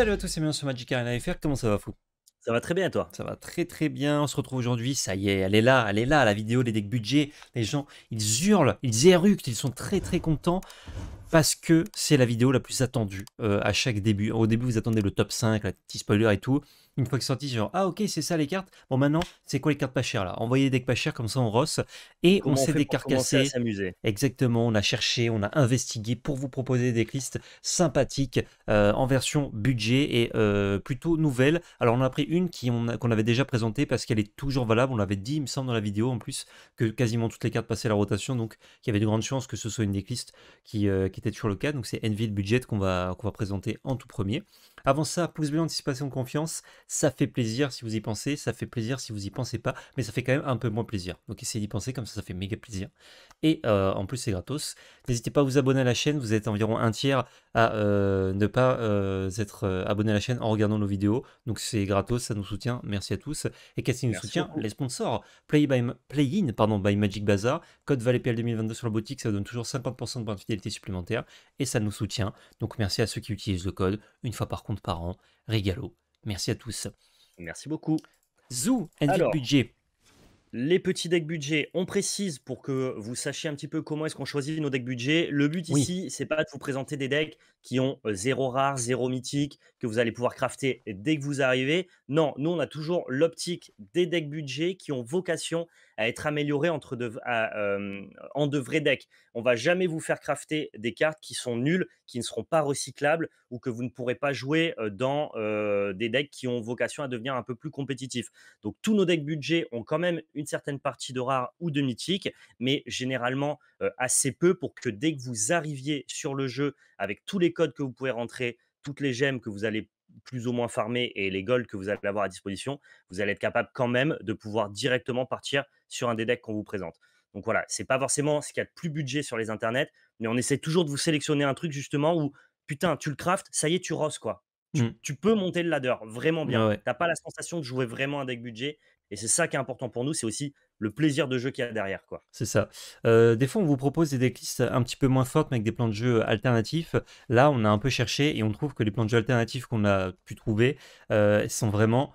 Salut à tous et bienvenue sur Magic Arena FR, comment ça va fou ça va très bien, toi Ça va très très bien. On se retrouve aujourd'hui. Ça y est, elle est là, elle est là, la vidéo des decks budget. Les gens, ils hurlent, ils éructent, ils sont très très contents parce que c'est la vidéo la plus attendue euh, à chaque début. Au début, vous attendez le top 5, la petite spoiler et tout une fois que sont genre, ah ok, c'est ça les cartes. Bon, maintenant, c'est quoi les cartes pas chères là Envoyer des decks pas chères comme ça, on rosse. Et on s'est décarcassé. s'amuser. Exactement, on a cherché, on a investigué pour vous proposer des listes sympathiques euh, en version budget et euh, plutôt nouvelle. Alors, on a pris une qu'on avait déjà présentée parce qu'elle est toujours valable. On l'avait dit, il me semble, dans la vidéo en plus, que quasiment toutes les cartes passaient la rotation. Donc, il y avait de grandes chances que ce soit une des qui, euh, qui était toujours le cas. Donc, c'est Envil Budget qu'on va, qu'on va présenter en tout premier. Avant ça, pouce bleu, anticipation, confiance, ça fait plaisir si vous y pensez, ça fait plaisir si vous y pensez pas, mais ça fait quand même un peu moins plaisir. Donc essayez d'y penser, comme ça, ça fait méga plaisir et euh, en plus c'est gratos. N'hésitez pas à vous abonner à la chaîne, vous êtes environ un tiers à euh, ne pas euh, être abonné à la chaîne en regardant nos vidéos. Donc c'est gratos, ça nous soutient, merci à tous. Et qu'est-ce qui nous soutient Les sponsors. Play, by, play in pardon, by Magic Bazaar, code ValetPL 2022 sur la boutique, ça donne toujours 50% de points de fidélité supplémentaires et ça nous soutient. Donc merci à ceux qui utilisent le code, une fois par compte par an, Regalo. Merci à tous. Merci beaucoup. Zou, Envie Budget les petits decks budget, on précise pour que vous sachiez un petit peu comment est-ce qu'on choisit nos decks budget. Le but ici, ici, c'est pas de vous présenter des decks qui ont euh, zéro rare, zéro mythique, que vous allez pouvoir crafter dès que vous arrivez. Non, nous, on a toujours l'optique des decks budget qui ont vocation à être amélioré entre euh, en de vrais decks. On va jamais vous faire crafter des cartes qui sont nulles, qui ne seront pas recyclables ou que vous ne pourrez pas jouer euh, dans euh, des decks qui ont vocation à devenir un peu plus compétitifs. Donc tous nos decks budget ont quand même une certaine partie de rare ou de mythique, mais généralement assez peu pour que dès que vous arriviez sur le jeu avec tous les codes que vous pouvez rentrer, toutes les gemmes que vous allez plus ou moins farmés et les golds que vous allez avoir à disposition, vous allez être capable quand même de pouvoir directement partir sur un des decks qu'on vous présente. Donc voilà, c'est pas forcément ce qu'il y a de plus budget sur les internets, mais on essaie toujours de vous sélectionner un truc justement où putain, tu le craftes, ça y est, tu rosses quoi. Tu, mmh. peux monter le ladder vraiment bien. Tu T'as pas la sensation de jouer vraiment un deck budget. Et c'est ça qui est important pour nous, c'est aussi le plaisir de jeu qu'il y a derrière. quoi. C'est ça. Euh, des fois, on vous propose des decklists un petit peu moins fortes, mais avec des plans de jeu euh, alternatifs. Là, on a un peu cherché et on trouve que les plans de jeu alternatifs qu'on a pu trouver euh, sont vraiment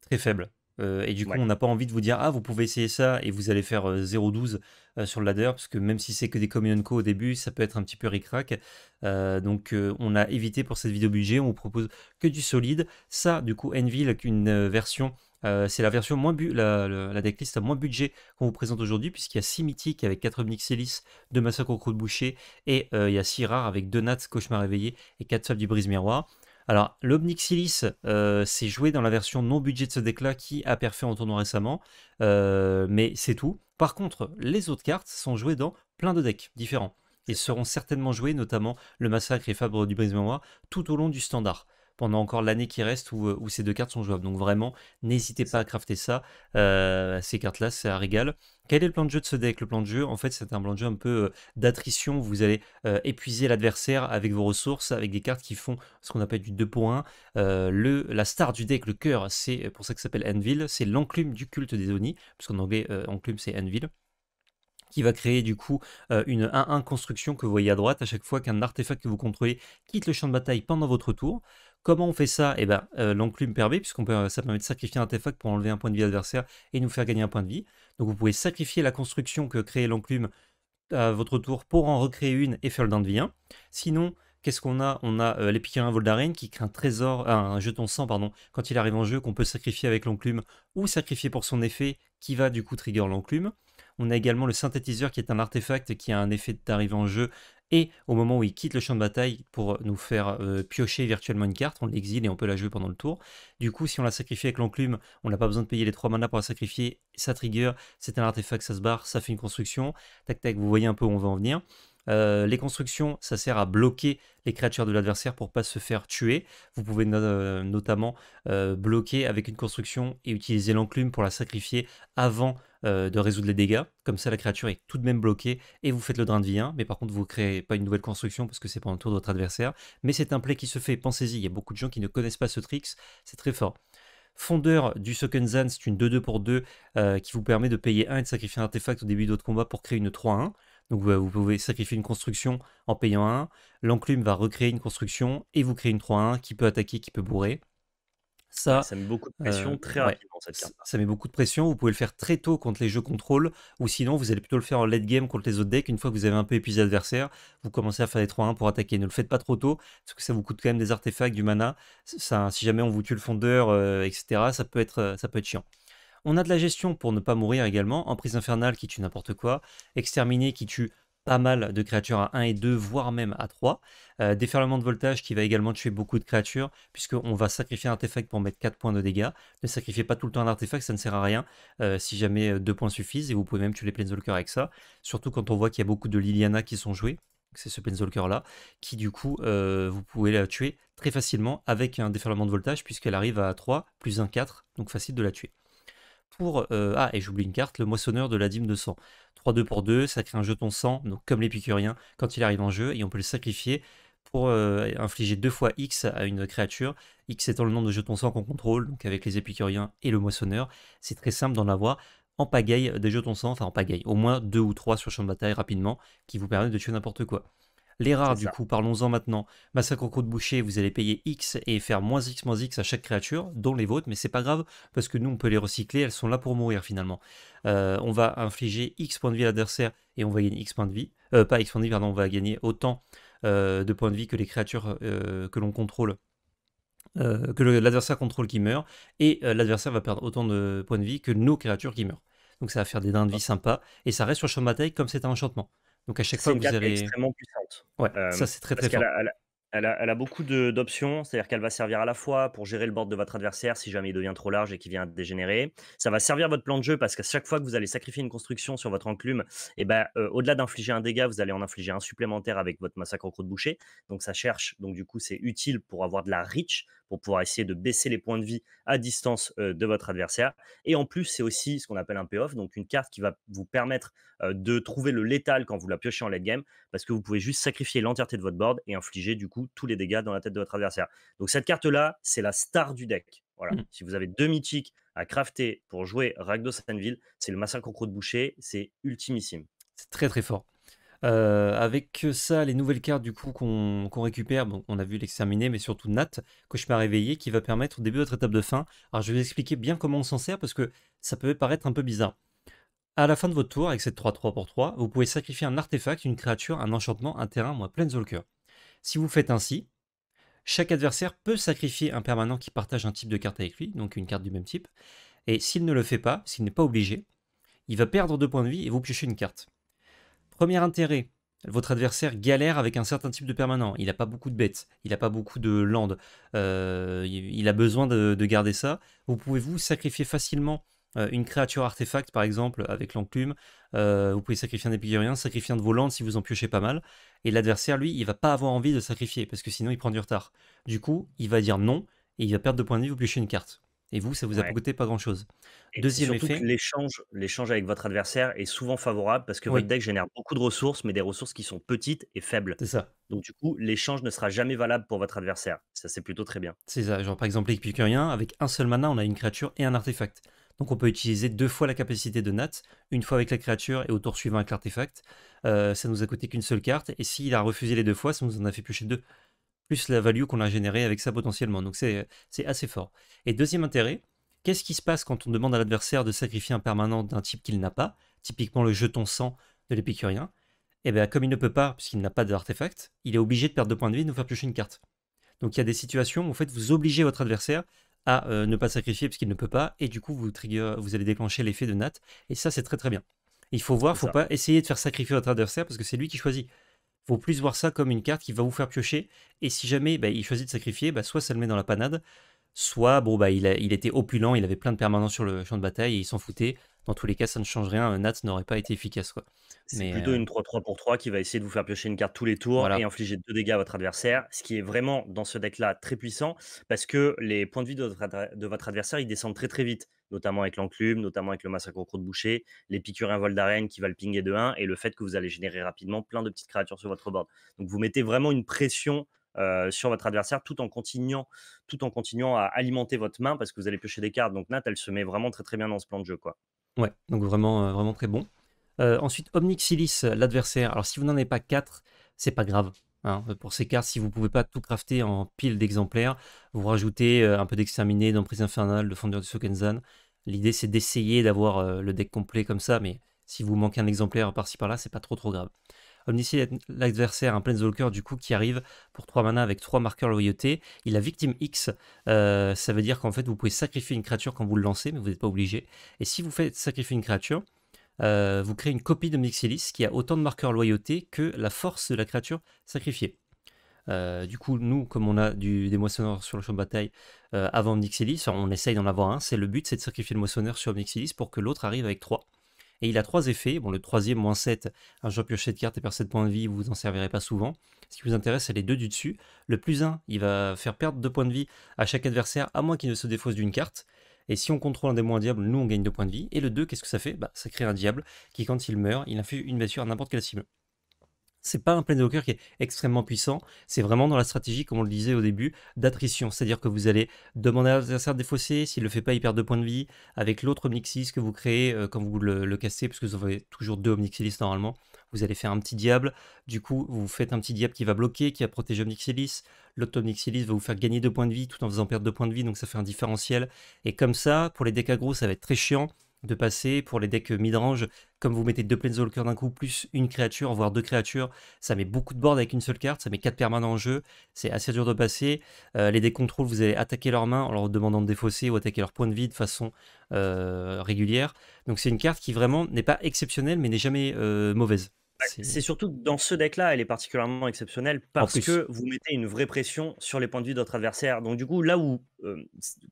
très faibles. et du coup, on n'a pas envie de vous dire Ah, vous pouvez essayer ça et vous allez faire 0,12 sur le ladder, parce que même si c'est que des communes Co au début, ça peut être un petit peu ric-rac. donc, on a évité pour cette vidéo budget, on vous propose que du solide. Ça, du coup, avec une version euh, c'est la version moins la, la, decklist à moins budget qu'on vous présente aujourd'hui, puisqu'il y a 6 mythiques avec 4 Omnixilis, 2 massacres au croc de boucher, et euh, il y a 6 rares avec 2 nats, cauchemar réveillé et 4 sables du brise-miroir. Alors, l'Obnixilis, euh, c'est joué dans la version non budget de ce deck-là qui a perfait en tournoi récemment, mais c'est tout. Par contre, les autres cartes sont jouées dans plein de decks différents et seront certainement jouées, notamment le massacre et Fabre du brise miroir tout au long du standard pendant encore l'année qui reste euh, où, ces deux cartes sont jouables. Donc vraiment, n'hésitez pas à crafter ça. Euh, ces cartes-là, c'est un régal. Quel est le plan de jeu de ce deck Le plan de jeu, en fait, c'est un plan de jeu un peu euh, d'attrition. Vous allez épuiser l'adversaire avec vos ressources, avec des cartes qui font ce qu'on appelle du 2 le, la star du deck, le cœur, c'est pour ça que ça s'appelle Anvil. C'est l'enclume du culte des Oni, puisqu'en anglais, enclume, c'est Anvil qui va créer du coup une 1-1 construction que vous voyez à droite à chaque fois qu'un artefact que vous contrôlez quitte le champ de bataille pendant votre tour. Comment on fait ça Eh ben, euh, l'enclume permet, puisqu'on peut, euh, ça permet de sacrifier un artefact pour enlever un point de vie adversaire et nous faire gagner un point de vie. Donc vous pouvez sacrifier la construction que crée l'enclume euh, à votre tour pour en recréer une et faire le dinde de vie 1. Sinon, qu'est-ce qu'on a On a euh, l'épicurien Voldaren qui crée un trésor, un jeton sang pardon, quand il arrive en jeu qu'on peut sacrifier avec l'enclume ou sacrifier pour son effet qui va du coup trigger l'enclume. On a également le synthétiseur qui est un artefact qui a un effet d'arrivée en jeu et au moment où il quitte le champ de bataille pour euh, nous faire euh, piocher virtuellement une carte, on l'exile et on peut la jouer pendant le tour. Du coup, si on la sacrifie avec l'enclume, on n'a pas besoin de payer les 3 manas pour la sacrifier, ça trigger, c'est un artefact, ça se barre, ça fait une construction, tac tac, vous voyez un peu où on va en venir. Euh, les constructions, ça sert à bloquer les créatures de l'adversaire pour pas se faire tuer. Vous pouvez euh, notamment euh, bloquer avec une construction et utiliser l'enclume pour la sacrifier avant de résoudre les dégâts. Comme ça, la créature est tout de même bloquée et vous faites le drain de vie 1. Mais par contre, vous ne créez pas une nouvelle construction parce que c'est pendant le tour de votre adversaire. Mais c'est un play qui se fait, pensez-y. Il y a beaucoup de gens qui ne connaissent pas ce tricks, c'est très fort fondeur du Sokenzan, c'est une 2-2 pour 2 qui vous permet de payer 1 et de sacrifier un artefact au début de votre combat pour créer une 3-1. Donc vous pouvez sacrifier une construction en payant un. L'enclume va recréer une construction et vous créez une 3-1 qui peut attaquer, qui peut bourrer. Ça, ça met beaucoup de euh, pression très rapidement cette carte. Ça, met beaucoup de pression. Vous pouvez le faire très tôt contre les jeux contrôle, ou sinon vous allez plutôt le faire en late game contre les autres decks. Une fois que vous avez un peu épuisé l'adversaire, vous commencez à faire des 3-1 pour attaquer. Ne le faites pas trop tôt, parce que ça vous coûte quand même des artefacts, du mana. si jamais on vous tue le fondeur, euh, etc., ça peut, être, euh, ça peut être chiant. On a de la gestion pour ne pas mourir également, emprise infernale qui tue n'importe quoi, exterminé qui tue pas mal de créatures à 1 et 2, voire même à 3. Euh, déferlement de voltage qui va également tuer beaucoup de créatures, puisqu'on va sacrifier un artefact pour mettre 4 points de dégâts. Ne sacrifiez pas tout le temps un artefact, ça ne sert à rien, euh, si jamais 2 euh, points suffisent, et vous pouvez même tuer les Planeswalkers avec ça, surtout quand on voit qu'il y a beaucoup de Liliana qui sont jouées, c'est ce Planeswalker là, qui du coup vous pouvez la tuer très facilement avec un déferlement de voltage puisqu'elle arrive à 3 plus 1 4, donc facile de la tuer pour... Euh, ah, et j'oublie une carte, le moissonneur de la dîme de sang. 3-2 pour 2, ça crée un jeton sang, donc comme l'épicurien, quand il arrive en jeu, et on peut le sacrifier pour euh, infliger deux fois X à une créature, X étant le nombre de jetons sang qu'on contrôle, donc avec les épicuriens et le moissonneur, c'est très simple d'en avoir en pagaille des jetons sang, enfin en pagaille, au moins deux ou trois sur champ de bataille rapidement, qui vous permettent de tuer n'importe quoi. Les rares, du coup, parlons-en maintenant. Massacre au de boucher, vous allez payer X et faire moins X moins X à chaque créature, dont les vôtres, mais c'est pas grave, parce que nous, on peut les recycler, elles sont là pour mourir finalement. Euh, on va infliger X points de vie à l'adversaire et on va gagner X points de vie. Euh, pas X points de vie, on va gagner autant euh, de points de vie que les créatures que l'on contrôle. que l'adversaire contrôle qui meurt, et l'adversaire va perdre autant de points de vie que nos créatures qui meurent. Donc ça va faire des dins de vie sympas, et ça reste sur le champ de bataille comme c'est un enchantement. Donc à chaque fois, une vous avez. extrêmement puissante. Ouais, euh, ça c'est très très fort. À la, à la, elle a, beaucoup d'options, c'est-à-dire qu'elle va servir à la fois pour gérer le board de votre adversaire si jamais il devient trop large et qu'il vient à dégénérer. Ça va servir votre plan de jeu parce qu'à chaque fois que vous allez sacrifier une construction sur votre enclume, et eh ben, euh, au-delà d'infliger un dégât, vous allez en infliger un supplémentaire avec votre massacre au croc de boucher. Donc ça cherche, donc du coup c'est utile pour avoir de la reach, pour pouvoir essayer de baisser les points de vie à distance euh, de votre adversaire. Et en plus, c'est aussi ce qu'on appelle un payoff, donc une carte qui va vous permettre euh, de trouver le létal quand vous la piochez en late game parce que vous pouvez juste sacrifier l'entièreté de votre board et infliger du coup tous les dégâts dans la tête de votre adversaire. Donc cette carte-là, c'est la star du deck. Voilà. Mm. Si vous avez deux mythiques à crafter pour jouer Ragdos Anvil, c'est le massacre qu'on de boucher, c'est ultimissime. C'est très très fort. Euh, avec ça, les nouvelles cartes du coup qu'on récupère, on a vu l'exterminer, mais surtout Nat, cauchemar réveillé, qui va permettre au début de votre étape de fin. Alors je vais vous expliquer bien comment on s'en sert parce que ça peut paraître un peu bizarre. À la fin de votre tour, avec cette 3-3 pour 3, vous pouvez sacrifier un artefact, une créature, un enchantement, un terrain ou un Planeswalker. Si vous faites ainsi, chaque adversaire peut sacrifier un permanent qui partage un type de carte avec lui, donc une carte du même type, et s'il ne le fait pas, s'il n'est pas obligé, il va perdre deux points de vie et vous piochez une carte. Premier intérêt, votre adversaire galère avec un certain type de permanent. Il n'a pas beaucoup de bêtes, il n'a pas beaucoup de land. Euh, il a besoin de garder ça. Vous pouvez vous sacrifier facilement euh, une créature artefact, par exemple, avec l'enclume, euh, vous pouvez sacrifier un épicurien, sacrifier un de vos si vous en piochez pas mal. Et l'adversaire, lui, il va pas avoir envie de sacrifier, parce que sinon il prend du retard. Du coup, il va dire non, et il va perdre de points de vie, vous piochez une carte. Et vous, ça vous a pas coûté pas grand chose. Et Deuxième effet. L'échange avec votre adversaire est souvent favorable parce que votre deck génère beaucoup de ressources, mais des ressources qui sont petites et faibles. C'est ça. Donc, du coup, l'échange ne sera jamais valable pour votre adversaire. Ça, c'est plutôt très bien. C'est ça. Genre, par exemple, l'épicurien, avec un seul mana, on a une créature et un artefact. Donc on peut utiliser deux fois la capacité de Nat, une fois avec la créature et au tour suivant avec l'artefact. Euh, ça nous a coûté qu'une seule carte, et s'il a refusé les deux fois, ça nous en a fait piocher deux. Plus la value qu'on a générée avec ça potentiellement, donc c'est assez fort. Et deuxième intérêt, qu'est-ce qui se passe quand on demande à l'adversaire de sacrifier un permanent d'un type qu'il n'a pas, typiquement le jeton sang de l'épicurien Et eh bien comme il ne peut pas, puisqu'il n'a pas d'artefact, il est obligé de perdre deux points de vie et de nous faire piocher une carte. Donc il y a des situations où en fait vous obligez votre adversaire à euh, ne pas sacrifier parce qu'il ne peut pas, et du coup vous vous allez déclencher l'effet de Nat, et ça c'est très très bien. Il faut voir, il faut pas essayer de faire sacrifier votre adversaire parce que c'est lui qui choisit. Faut plus voir ça comme une carte qui va vous faire piocher, et si jamais bah, il choisit de sacrifier, bah, soit ça le met dans la panade, soit bon bah il, était opulent, il avait plein de permanence sur le champ de bataille et il s'en foutait. Dans tous les cas, ça ne change rien. Nat n'aurait pas été efficace quoi. C'est plutôt euh une 3-3 pour 3 qui va essayer de vous faire piocher une carte tous les tours et infliger deux dégâts à votre adversaire, ce qui est vraiment dans ce deck-là très puissant parce que les points de vie de votre, adversaire ils descendent très très vite, notamment avec l'enclume, notamment avec le massacre au croc de boucher, les piqûres vol d'arène qui va le pinger de 1 et le fait que vous allez générer rapidement plein de petites créatures sur votre board. Donc vous mettez vraiment une pression euh, sur votre adversaire tout en continuant, tout en continuant à alimenter votre main parce que vous allez piocher des cartes. Donc Nat, elle se met vraiment très très bien dans ce plan de jeu. Quoi. Ouais, donc vraiment, euh, vraiment très bon. Euh, ensuite, Omnixilis, l'adversaire. Alors si vous n'en avez pas 4, c'est pas grave. Hein. Pour ces cartes, si vous ne pouvez pas tout crafter en pile d'exemplaires, vous rajoutez un peu d'exterminé, d'emprise infernale, de fondeur de Sokenzan. L'idée c'est d'essayer d'avoir le deck complet comme ça, mais si vous manquez un exemplaire par-ci par-là, c'est pas trop trop grave. Omniscient l'adversaire, un Planeswalker du coup qui arrive pour 3 mana avec 3 marqueurs loyauté. Il a victime X, euh, ça veut dire qu'en fait vous pouvez sacrifier une créature quand vous le lancez, mais vous n'êtes pas obligé. Et si vous faites sacrifier une créature, euh, vous créez une copie de qui a autant de marqueurs loyauté que la force de la créature sacrifiée. Euh, du coup, nous, comme on a des moissonneurs sur le champ de bataille avant Omnixilis, on essaye d'en avoir un. C'est le but, c'est de sacrifier le moissonneur sur Omnixilis pour que l'autre arrive avec 3. Et il a trois effets. Bon, le troisième, moins 7, un joueur pioche de carte et perd 7 points de vie, vous vous en servirez pas souvent. Ce qui vous intéresse, c'est les deux du dessus. Le plus 1, il va faire perdre 2 points de vie à chaque adversaire, à moins qu'il ne se défausse d'une carte. Et si on contrôle un des moins diable, nous on gagne 2 points de vie. Et le 2, qu'est-ce que ça fait bah, Ça crée un diable qui, quand il meurt, il influe une blessure à n'importe quelle cible c'est pas un plein de planeswalker qui est extrêmement puissant, c'est vraiment dans la stratégie, comme on le disait au début, d'attrition. C'est-à-dire que vous allez demander à l'adversaire de défausser, s'il le fait pas, il perd deux points de vie, avec l'autre Omnixilis que vous créez euh, quand vous le, cassez, puisque vous avez toujours deux Omnixilis normalement, vous allez faire un petit diable, du coup vous faites un petit diable qui va bloquer, qui va protéger Omnixilis, l'autre Omnixilis va vous faire gagner deux points de vie tout en faisant perdre deux points de vie, donc ça fait un différentiel. Et comme ça, pour les décagros, ça va être très chiant, de passer pour les decks mid-range, Comme vous mettez deux Planeswalkers d'un coup, plus une créature, voire deux créatures, ça met beaucoup de board avec une seule carte, ça met quatre permanents en jeu, c'est assez dur de passer. Euh, les decks contrôle, vous allez attaquer leurs mains en leur demandant de défausser ou attaquer leur point de vie de façon euh, régulière. Donc c'est une carte qui vraiment n'est pas exceptionnelle, mais n'est jamais euh, mauvaise. C'est surtout dans ce deck-là, elle est particulièrement exceptionnelle parce que vous mettez une vraie pression sur les points de vie de votre adversaire. Donc, du coup, là où, euh,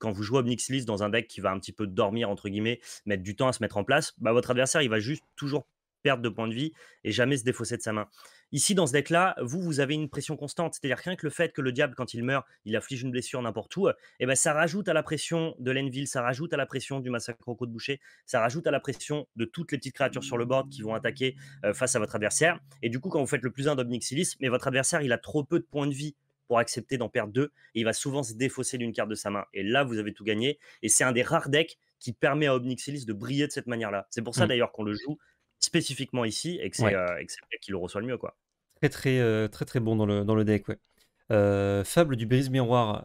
quand vous jouez List dans un deck qui va un petit peu dormir, entre guillemets, mettre du temps à se mettre en place, bah, votre adversaire, il va juste toujours perdre de points de vie et jamais se défausser de sa main. Ici, dans ce deck-là, vous, vous avez une pression constante. C'est-à-dire rien que le fait que le diable, quand il meurt, il afflige une blessure n'importe où, eh ben, ça rajoute à la pression de l'Envil, ça rajoute à la pression du massacre au de boucher, ça rajoute à la pression de toutes les petites créatures sur le board qui vont attaquer euh, face à votre adversaire. Et du coup, quand vous faites le plus 1 d'Obnixilis, mais votre adversaire, il a trop peu de points de vie pour accepter d'en perdre 2 et il va souvent se défausser d'une carte de sa main. Et là, vous avez tout gagné. Et c'est un des rares decks qui permet à Obnixilis de briller de cette manière-là. C'est pour ça mmh. d'ailleurs qu'on le joue spécifiquement ici et que c'est euh, qui le reçoit le mieux. Quoi. Très, très, euh, très, très bon dans le, dans le deck. Ouais. Euh, fable du brise miroir.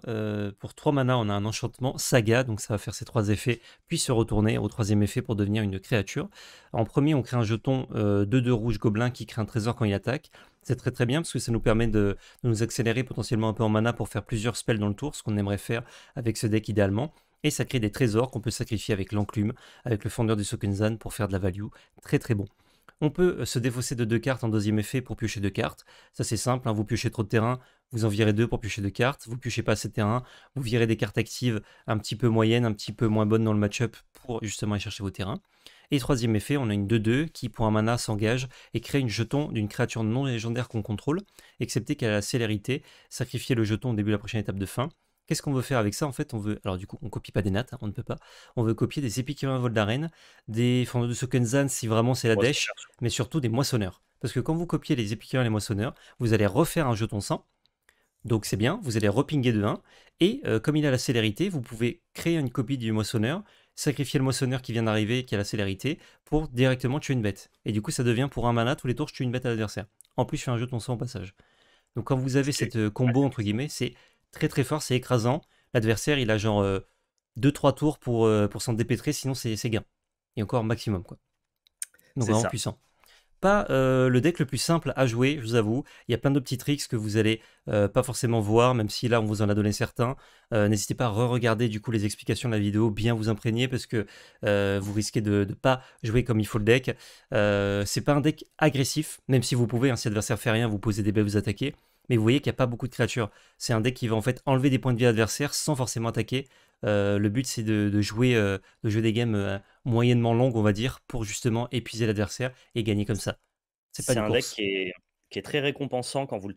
pour 3 mana, on a un enchantement saga, donc ça va faire ses 3 effets, puis se retourner au troisième effet pour devenir une créature. En premier, on crée un jeton 2-2 rouge gobelin qui crée un trésor quand il attaque. C'est très très bien parce que ça nous permet de, nous accélérer potentiellement un peu en mana pour faire plusieurs spells dans le tour, ce qu'on aimerait faire avec ce deck idéalement et ça crée des trésors qu'on peut sacrifier avec l'enclume, avec le fondeur du Sokenzan pour faire de la value. Très très bon. On peut euh, se défausser de deux cartes en deuxième effet pour piocher deux cartes. Ça c'est simple, hein. vous piochez trop de terrain, vous en virez deux pour piocher deux cartes. Vous piochez pas assez de terrain, vous virez des cartes actives un petit peu moyennes, un petit peu moins bonnes dans le match-up pour justement aller chercher vos terrains. Et troisième effet, on a une 2-2 qui, pour un mana, s'engage et crée une jeton d'une créature non légendaire qu'on contrôle, excepté qu'elle a la célérité, sacrifier le jeton au début de la prochaine étape de fin. Qu'est-ce qu'on veut faire avec ça En fait, on veut. Alors, du coup, on copie pas des nattes, hein, on ne peut pas. On veut copier des vol d'arène, des fonds de sokenzan si vraiment c'est la dèche, mais surtout des moissonneurs. Parce que quand vous copiez les épicurins et les moissonneurs, vous allez refaire un jeton sang. Donc c'est bien, vous allez repinger de 1. Et euh, comme il a la célérité, vous pouvez créer une copie du moissonneur, sacrifier le moissonneur qui vient d'arriver, qui a la célérité, pour directement tuer une bête. Et du coup, ça devient pour un mana, tous les tours, je tue une bête à l'adversaire. En plus, je fais un jeton sang au passage. Donc quand vous avez cette euh, combo, entre guillemets, c'est très très fort, c'est écrasant. L'adversaire, il a genre 2-3 euh, tours pour, euh, pour s'en dépêtrer, sinon c'est gain. Et encore maximum, quoi. Donc vraiment puissant pas euh, le deck le plus simple à jouer, je vous avoue. Il y a plein de petits tricks que vous allez pas forcément voir, même si là on vous en a donné certains. N'hésitez pas à re-regarder du coup les explications de la vidéo, bien vous imprégner parce que vous risquez de ne pas jouer comme il faut le deck. c'est pas un deck agressif, même si vous pouvez, hein. si l'adversaire fait rien, vous posez des baies, vous attaquez mais vous voyez qu'il n'y a pas beaucoup de créatures. C'est un deck qui va en fait enlever des points de vie adversaires sans forcément attaquer. Euh, le but c'est de, jouer, le euh, jeu des games euh, moyennement longues, on va dire, pour justement épuiser l'adversaire et gagner comme ça. C'est un deck qui est, très récompensant quand vous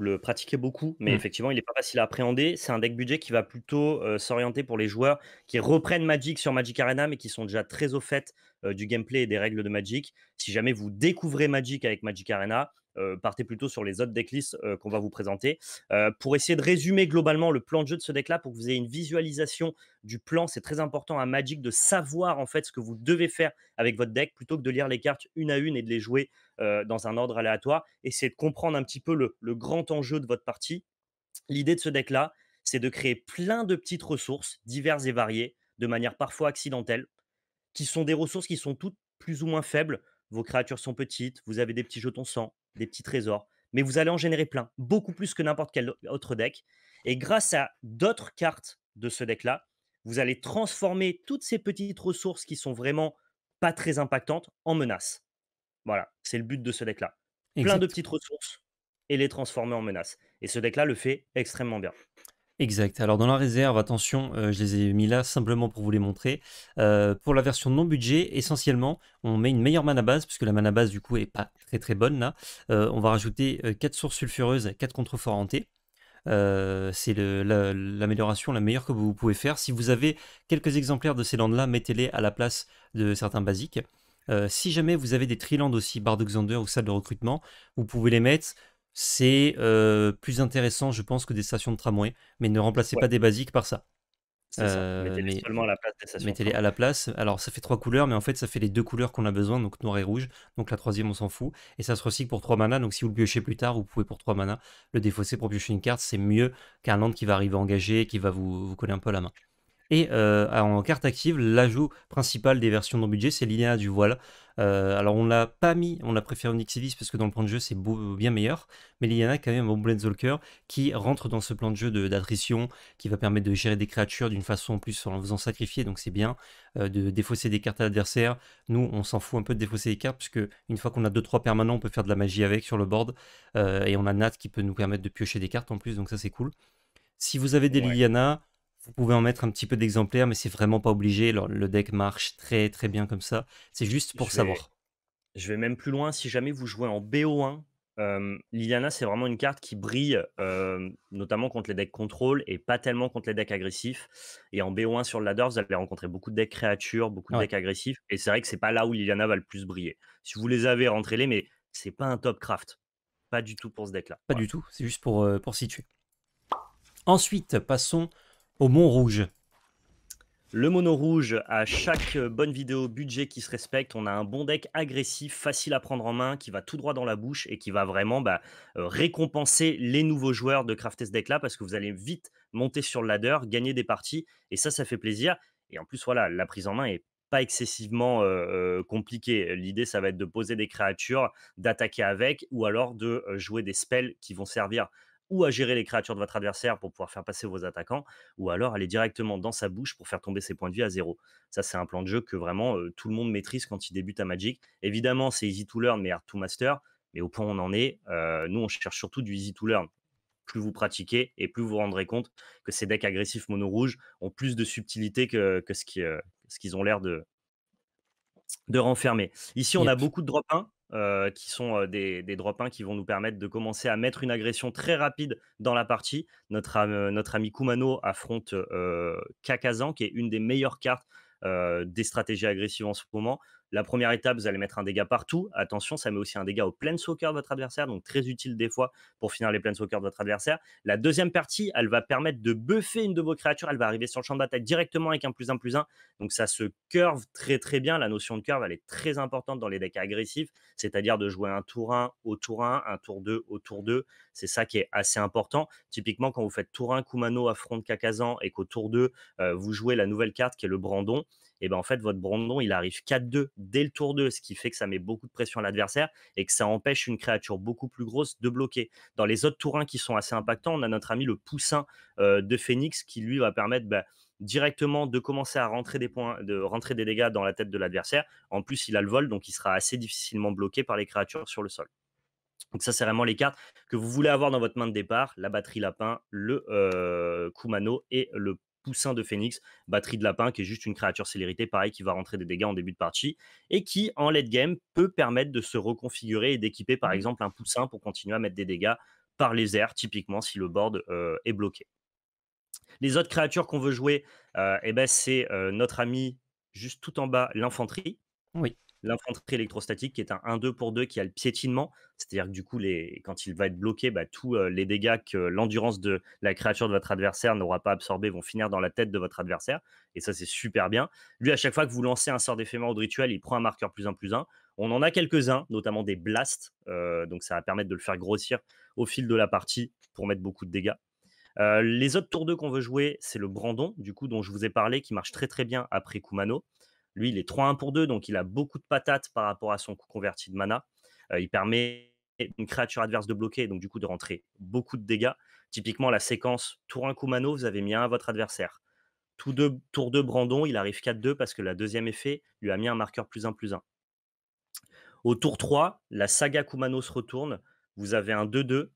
le, pratiquez beaucoup, mais mm. effectivement il n'est pas facile à appréhender. C'est un deck budget qui va plutôt s'orienter pour les joueurs qui reprennent Magic sur Magic Arena, mais qui sont déjà très au fait du gameplay et des règles de Magic. Si jamais vous découvrez Magic avec Magic Arena, euh, partez plutôt sur les autres decklists euh, qu'on va vous présenter. Euh, pour essayer de résumer globalement le plan de jeu de ce deck-là, pour que vous ayez une visualisation du plan, c'est très important à Magic de savoir en fait ce que vous devez faire avec votre deck plutôt que de lire les cartes une à une et de les jouer dans un ordre aléatoire. Essayez de comprendre un petit peu le, le grand enjeu de votre partie. L'idée de ce deck-là, c'est de créer plein de petites ressources diverses et variées, de manière parfois accidentelle, qui sont des ressources qui sont toutes plus ou moins faibles. Vos créatures sont petites, vous avez des petits jetons sang, des petits trésors. Mais vous allez en générer plein, beaucoup plus que n'importe quel autre deck. Et grâce à d'autres cartes de ce deck-là, vous allez transformer toutes ces petites ressources qui sont vraiment pas très impactantes en menaces. Voilà, c'est le but de ce deck-là. Plein de petites ressources et les transformer en menaces. Et ce deck-là le fait extrêmement bien. Exact. Alors dans la réserve, attention, euh, je les ai mis là simplement pour vous les montrer. Euh, pour la version non budget, essentiellement, on met une meilleure mana base, puisque la mana base du coup est pas très très bonne là. Euh, on va rajouter 4 sources sulfureuses, 4 contreforts hantés. c'est l'amélioration la, meilleure que vous pouvez faire. Si vous avez quelques exemplaires de ces landes-là, mettez-les à la place de certains basiques. si jamais vous avez des trilandes aussi, Bardoxander ou salle de recrutement, vous pouvez les mettre c'est euh, plus intéressant, je pense, que des stations de tramway. Mais ne remplacez pas des basiques par ça. Euh, mettez-les seulement à la place des stations. Mettez-les à la place. Alors, ça fait trois couleurs, mais en fait, ça fait les deux couleurs qu'on a besoin, donc noir et rouge. Donc, la troisième, on s'en fout. Et ça se recycle pour trois manas. Donc, si vous le piochez plus tard, vous pouvez pour trois manas le défausser pour piocher une carte. C'est mieux qu'un land qui va arriver engagé, qui va vous, vous coller un peu la main. Et euh, en carte active, l'ajout principal des versions non budget, c'est Liliana du voile. Euh, alors on l'a pas mis, on a préféré une Nixilis parce que dans le plan de jeu c'est bien meilleur, mais Liliana, a quand même un Blenzolker qui rentre dans ce plan de jeu d'attrition, qui va permettre de gérer des créatures d'une façon en plus en faisant sacrifier, donc c'est bien, euh, de défausser des cartes à l'adversaire. Nous on s'en fout un peu de défausser des cartes, puisque une fois qu'on a 2-3 permanents, on peut faire de la magie avec sur le board, et on a Nat qui peut nous permettre de piocher des cartes en plus, donc ça c'est cool. Si vous avez des Liliana, vous pouvez en mettre un petit peu d'exemplaires, mais c'est vraiment pas obligé. le deck marche très très bien comme ça. C'est juste pour savoir. Je vais même plus loin. Si jamais vous jouez en BO1, Liliana, c'est vraiment une carte qui brille, notamment contre les decks contrôle et pas tellement contre les decks agressifs. Et en BO1 sur le ladder, vous allez rencontrer beaucoup de decks créatures, beaucoup de decks agressifs. Et c'est vrai que c'est pas là où Liliana va le plus briller. Si vous les avez, rentrez-les, mais c'est pas un top craft. Pas du tout pour ce deck-là. Pas du tout, c'est juste pour, pour situer. Ensuite, passons au Mont Rouge. Le mono rouge, à chaque euh, bonne vidéo budget qui se respecte, on a un bon deck agressif, facile à prendre en main, qui va tout droit dans la bouche et qui va vraiment bah, euh, récompenser les nouveaux joueurs de crafter ce deck-là parce que vous allez vite monter sur le ladder, gagner des parties et ça, ça fait plaisir. Et en plus, voilà, la prise en main est pas excessivement euh, compliquée. L'idée, ça va être de poser des créatures, d'attaquer avec ou alors de jouer des spells qui vont servir ou à gérer les créatures de votre adversaire pour pouvoir faire passer vos attaquants, ou alors aller directement dans sa bouche pour faire tomber ses points de vie à zéro. Ça, c'est un plan de jeu que vraiment tout le monde maîtrise quand il débute à Magic. Évidemment, c'est easy to learn, mais hard to master. Mais au point où on en est, nous, on cherche surtout du easy to learn. Plus vous pratiquez et plus vous vous rendrez compte que ces decks agressifs mono rouge ont plus de subtilité que, ce qu'ils ont l'air de, renfermer. Ici, on a beaucoup de drop 1, euh, qui sont euh, des, des drop 1 qui vont nous permettre de commencer à mettre une agression très rapide dans la partie. Notre, euh, notre ami Kumano affronte Kakazan, qui est une des meilleures cartes des stratégies agressives en ce moment. La première étape, vous allez mettre un dégât partout. Attention, ça met aussi un dégât au plein soccer de votre adversaire, donc très utile des fois pour finir les soccer de votre adversaire. La deuxième partie, elle va permettre de buffer une de vos créatures. Elle va arriver sur le champ de bataille directement avec un plus un plus un. Donc ça se curve très très bien. La notion de curve, elle est très importante dans les decks agressifs, c'est-à-dire de jouer un tour 1 au tour 1, un tour 2 au tour 2. C'est ça qui est assez important. Typiquement, quand vous faites tour 1 Kumano de Kakazan et qu'au tour 2, euh, vous jouez la nouvelle carte qui est le Brandon, et ben en fait votre Brandon il arrive 4-2 dès le tour 2, ce qui fait que ça met beaucoup de pression à l'adversaire et que ça empêche une créature beaucoup plus grosse de bloquer. Dans les autres tours 1 qui sont assez impactants, on a notre ami le poussin euh, de Phoenix qui lui va permettre bah, directement de commencer à rentrer des points, de rentrer des dégâts dans la tête de l'adversaire. En plus, il a le vol, donc il sera assez difficilement bloqué par les créatures sur le sol. Donc ça, c'est vraiment les cartes que vous voulez avoir dans votre main de départ, la batterie lapin, le euh, Kumano et le poussin de Phoenix, batterie de lapin, qui est juste une créature célérité, pareil, qui va rentrer des dégâts en début de partie, et qui, en late game, peut permettre de se reconfigurer et d'équiper, par mmh. exemple, un poussin pour continuer à mettre des dégâts par les airs, typiquement, si le board euh, est bloqué. Les autres créatures qu'on veut jouer, euh, eh ben, c'est euh, notre ami, juste tout en bas, l'infanterie. Oui l'infanterie électrostatique qui est un 1-2 pour 2 qui a le piétinement, c'est-à-dire que du coup, les, quand il va être bloqué, bah, tous euh, les dégâts que l'endurance de la créature de votre adversaire n'aura pas absorbé vont finir dans la tête de votre adversaire, et ça c'est super bien. Lui, à chaque fois que vous lancez un sort mort ou de rituel, il prend un marqueur plus 1 plus 1. On en a quelques-uns, notamment des blasts, euh, donc ça va permettre de le faire grossir au fil de la partie pour mettre beaucoup de dégâts. Euh, les autres tours 2 qu'on veut jouer, c'est le Brandon, du coup, dont je vous ai parlé, qui marche très très bien après Kumano. Lui, il est 3-1 pour 2, donc il a beaucoup de patates par rapport à son coup converti de mana. Euh, il permet une créature adverse de bloquer, donc du coup de rentrer beaucoup de dégâts. Typiquement, la séquence tour 1 Kumano, vous avez mis un à votre adversaire. tour 2 Brandon, il arrive 4-2 parce que la deuxième effet lui a mis un marqueur plus 1 plus 1. Au tour 3, la saga Kumano se retourne. Vous avez un 2-2.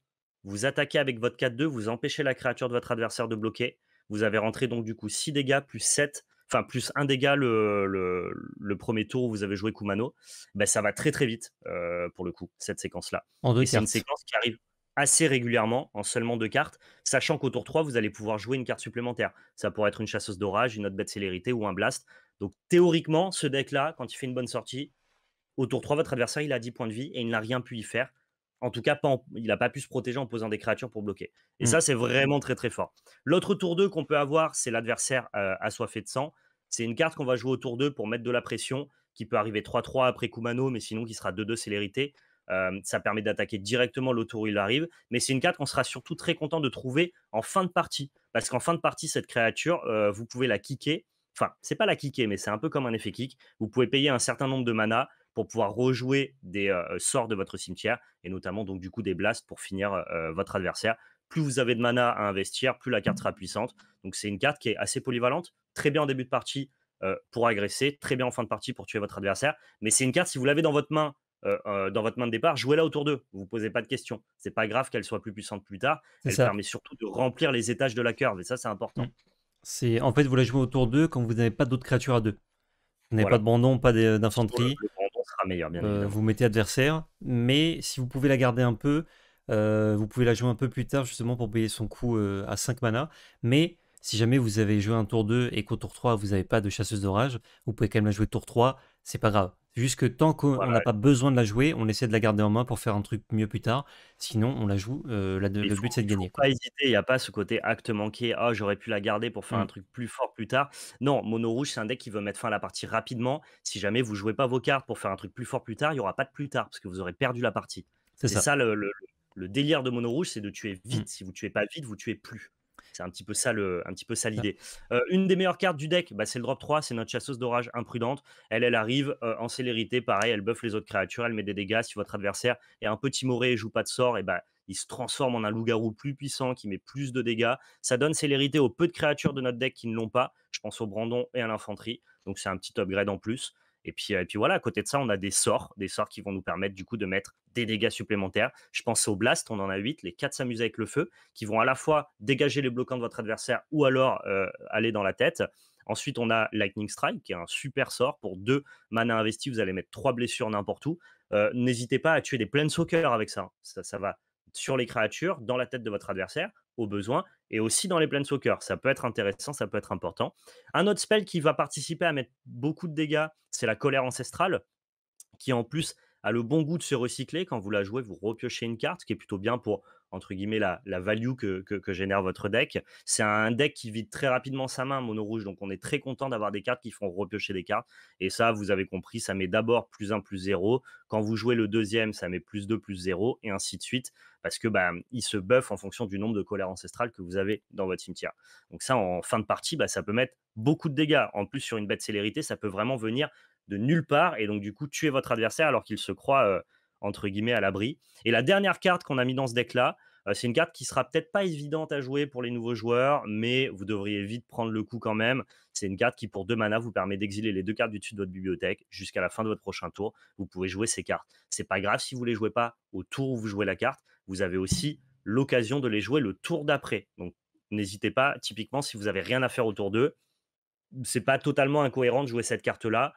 Vous attaquez avec votre 4-2. Vous empêchez la créature de votre adversaire de bloquer. Vous avez rentré donc du coup 6 dégâts plus 7 enfin plus un dégât le, premier tour où vous avez joué Kumano, ben ça va très très vite euh, pour le coup, cette séquence-là. En C'est une séquence qui arrive assez régulièrement en seulement deux cartes, sachant qu'au tour 3, vous allez pouvoir jouer une carte supplémentaire. Ça pourrait être une chasseuse d'orage, une autre bête célérité ou un blast. Donc théoriquement, ce deck-là, quand il fait une bonne sortie, au tour 3, votre adversaire, il a 10 points de vie et il n'a rien pu y faire. En tout cas, il n'a pas pu se protéger en posant des créatures pour bloquer. Et mmh. ça, c'est vraiment très très fort. L'autre tour 2 qu'on peut avoir, c'est l'adversaire euh, assoiffé de sang. C'est une carte qu'on va jouer au tour 2 pour mettre de la pression, qui peut arriver 3-3 après Kumano, mais sinon qui sera 2-2 célérité. Euh, ça permet d'attaquer directement le tour où il arrive. Mais c'est une carte qu'on sera surtout très content de trouver en fin de partie. Parce qu'en fin de partie, cette créature, euh, vous pouvez la kicker. Enfin, c'est pas la kicker, mais c'est un peu comme un effet kick. Vous pouvez payer un certain nombre de mana pour pouvoir rejouer des sorts de votre cimetière et notamment donc du coup des blasts pour finir votre adversaire. Plus vous avez de mana à investir, plus la carte mmh. sera puissante. Donc c'est une carte qui est assez polyvalente, très bien en début de partie pour agresser, très bien en fin de partie pour tuer votre adversaire. Mais c'est une carte si vous l'avez dans votre main. dans votre main de départ, jouez-la autour d'eux. Vous ne posez pas de questions. C'est pas grave qu'elle soit plus puissante plus tard. Elle permet surtout de remplir les étages de la curve et ça, c'est important. Mmh. C'est en fait vous la jouez autour d'eux quand vous n'avez pas d'autres créatures à deux. Vous n'avez pas de bandon, pas d'infanterie meilleur, euh, Vous mettez adversaire, mais si vous pouvez la garder un peu, euh, vous pouvez la jouer un peu plus tard, justement, pour payer son coût euh, à 5 mana. Mais si jamais vous avez joué un tour 2 et qu'au tour 3 vous n'avez pas de chasseuse d'orage, vous pouvez quand même la jouer tour 3, c'est pas grave. juste que tant qu'on n'a pas besoin de la jouer, on essaie de la garder en main pour faire un truc mieux plus tard. Sinon, on la joue. Euh, le but, c'est de gagner. pas hésiter. Il n'y a pas ce côté acte manqué. Ah, j'aurais pu la garder pour faire un mmh. truc plus fort plus tard. Non, Mono Rouge, c'est un deck qui veut mettre fin à la partie rapidement. Si jamais vous jouez pas vos cartes pour faire un truc plus fort plus tard, il n'y aura pas de plus tard parce que vous aurez perdu la partie. C'est ça. le, délire de Mono Rouge, c'est de tuer vite. Mmh. Si vous tuez pas vite, vous tuez plus. C'est un petit peu ça le, un petit peu ça ah. l'idée. Euh, une des meilleures cartes du deck, bah, c'est le drop 3, c'est notre chasseuse d'orage imprudente. Elle, elle arrive euh, en célérité, pareil, elle buff les autres créatures, elle met des dégâts. Si votre adversaire est un peu timoré et joue pas de sort, et bah, il se transforme en un loup-garou plus puissant qui met plus de dégâts. Ça donne célérité aux peu de créatures de notre deck qui ne l'ont pas. Je pense au Brandon et à l'infanterie. Donc c'est un petit upgrade en plus. Et puis, euh, et puis voilà, à côté de ça, on a des sorts, des sorts qui vont nous permettre du coup de mettre des dégâts supplémentaires. Je pense au blast, on en a 8, les 4 s'amusent avec le feu, qui vont à la fois dégager les bloquants de votre adversaire ou alors euh, aller dans la tête. Ensuite, on a Lightning Strike, qui est un super sort. Pour deux mana investis, vous allez mettre trois blessures n'importe où. Euh, n'hésitez pas à tuer des soccer avec hein. ça. Ça va sur les créatures, dans la tête de votre adversaire au besoin, et aussi dans les soccer Ça peut être intéressant, ça peut être important. Un autre spell qui va participer à mettre beaucoup de dégâts, c'est la colère ancestrale, qui en plus a le bon goût de se recycler. Quand vous la jouez, vous repiochez une carte, qui est plutôt bien pour entre guillemets, la, la value que, génère votre deck. C'est un deck qui vide très rapidement sa main, mono rouge. Donc, on est très content d'avoir des cartes qui font repiocher des cartes. Et ça, vous avez compris, ça met d'abord plus 1, plus 0. Quand vous jouez le deuxième, ça met plus 2, plus 0, et ainsi de suite. Parce que bah, il se buff en fonction du nombre de colères ancestrales que vous avez dans votre cimetière. Donc, ça, en fin de partie, bah, ça peut mettre beaucoup de dégâts. En plus, sur une bête célérité, ça peut vraiment venir de nulle part. Et donc, du coup, tuer votre adversaire alors qu'il se croit. Euh, entre guillemets, à l'abri. Et la dernière carte qu'on a mis dans ce deck-là, euh, c'est une carte qui sera peut-être pas évidente à jouer pour les nouveaux joueurs, mais vous devriez vite prendre le coup quand même. C'est une carte qui, pour deux mana, vous permet d'exiler les deux cartes du dessus de votre bibliothèque jusqu'à la fin de votre prochain tour. Vous pouvez jouer ces cartes. C'est pas grave si vous les jouez pas au tour où vous jouez la carte. Vous avez aussi l'occasion de les jouer le tour d'après. Donc, n'hésitez pas. Typiquement, si vous avez rien à faire autour d'eux, c'est pas totalement incohérent de jouer cette carte-là